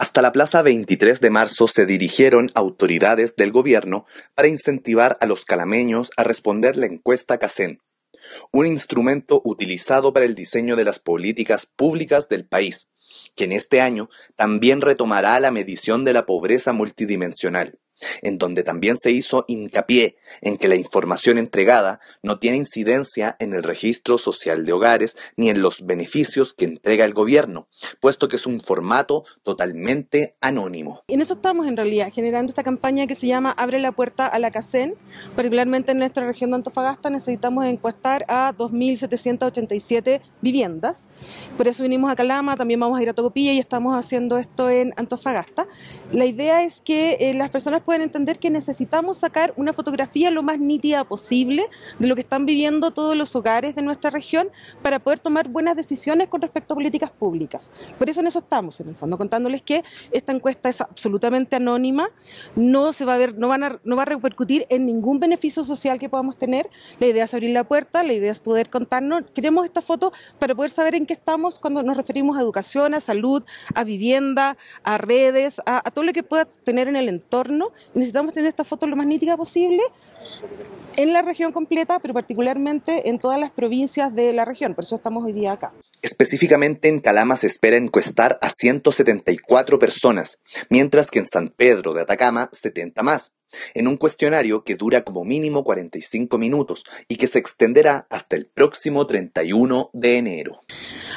Hasta la Plaza 23 de marzo se dirigieron autoridades del gobierno para incentivar a los calameños a responder la encuesta Casen, un instrumento utilizado para el diseño de las políticas públicas del país, que en este año también retomará la medición de la pobreza multidimensional en donde también se hizo hincapié en que la información entregada no tiene incidencia en el registro social de hogares ni en los beneficios que entrega el gobierno, puesto que es un formato totalmente anónimo. En eso estamos en realidad, generando esta campaña que se llama Abre la puerta a la CACEN, particularmente en nuestra región de Antofagasta necesitamos encuestar a 2.787 viviendas, por eso vinimos a Calama, también vamos a ir a Tocopilla y estamos haciendo esto en Antofagasta. La idea es que eh, las personas pueden entender que necesitamos sacar una fotografía lo más nítida posible de lo que están viviendo todos los hogares de nuestra región para poder tomar buenas decisiones con respecto a políticas públicas. Por eso en eso estamos, en el fondo, contándoles que esta encuesta es absolutamente anónima, no se va a ver, no van a, no va a repercutir en ningún beneficio social que podamos tener. La idea es abrir la puerta, la idea es poder contarnos, queremos esta foto para poder saber en qué estamos cuando nos referimos a educación, a salud, a vivienda, a redes, a, a todo lo que pueda tener en el entorno necesitamos tener esta foto lo más nítida posible en la región completa, pero particularmente en todas las provincias de la región. Por eso estamos hoy día acá. Específicamente en Calama se espera encuestar a 174 personas, mientras que en San Pedro de Atacama 70 más, en un cuestionario que dura como mínimo 45 minutos y que se extenderá hasta el próximo 31 de enero.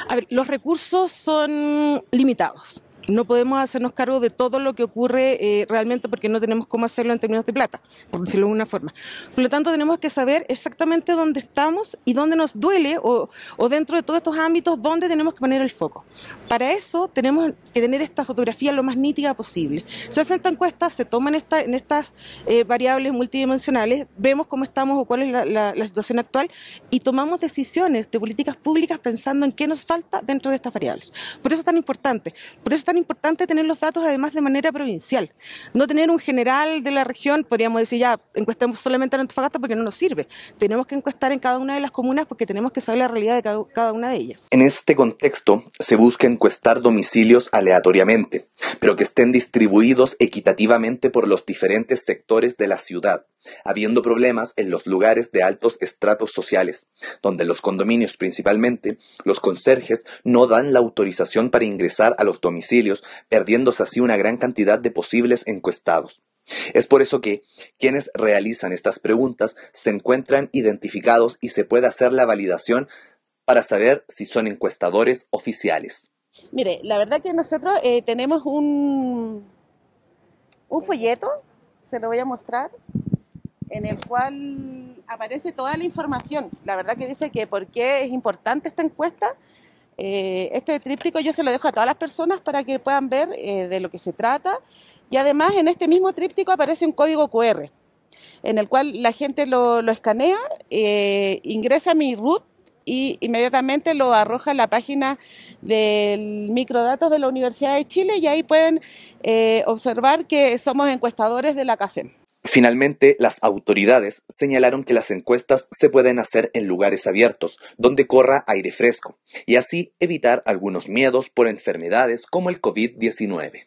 A ver, los recursos son limitados no podemos hacernos cargo de todo lo que ocurre eh, realmente porque no tenemos cómo hacerlo en términos de plata, por decirlo de una forma. Por lo tanto, tenemos que saber exactamente dónde estamos y dónde nos duele o, dentro de todos estos ámbitos, dónde tenemos que poner el foco. Para eso tenemos que tener esta fotografía lo más nítida posible. Se hacen estas encuestas, se toman en estas eh, variables multidimensionales, vemos cómo estamos o cuál es la, situación actual y tomamos decisiones de políticas públicas pensando en qué nos falta dentro de estas variables. Por eso es tan importante. Por eso es tan importante tener los datos además de manera provincial. No tener un general de la región, podríamos decir ya, encuestemos solamente en Antofagasta porque no nos sirve. Tenemos que encuestar en cada una de las comunas porque tenemos que saber la realidad de cada una de ellas. En este contexto se busca encuestar domicilios aleatoriamente, pero que estén distribuidos equitativamente por los diferentes sectores de la ciudad habiendo problemas en los lugares de altos estratos sociales, donde los condominios principalmente, los conserjes no dan la autorización para ingresar a los domicilios, perdiéndose así una gran cantidad de posibles encuestados. Es por eso que quienes realizan estas preguntas se encuentran identificados y se puede hacer la validación para saber si son encuestadores oficiales. Mire, la verdad que nosotros eh, tenemos un, un folleto, se lo voy a mostrar, en el cual aparece toda la información. La verdad que dice que por qué es importante esta encuesta. Eh, este tríptico yo se lo dejo a todas las personas para que puedan ver eh, de lo que se trata. Y además en este mismo tríptico aparece un código QR, en el cual la gente lo, escanea, eh, ingresa mi root y inmediatamente lo arroja en la página del microdatos de la Universidad de Chile y ahí pueden observar que somos encuestadores de la CACEN. Finalmente, las autoridades señalaron que las encuestas se pueden hacer en lugares abiertos, donde corra aire fresco, y así evitar algunos miedos por enfermedades como el COVID-19.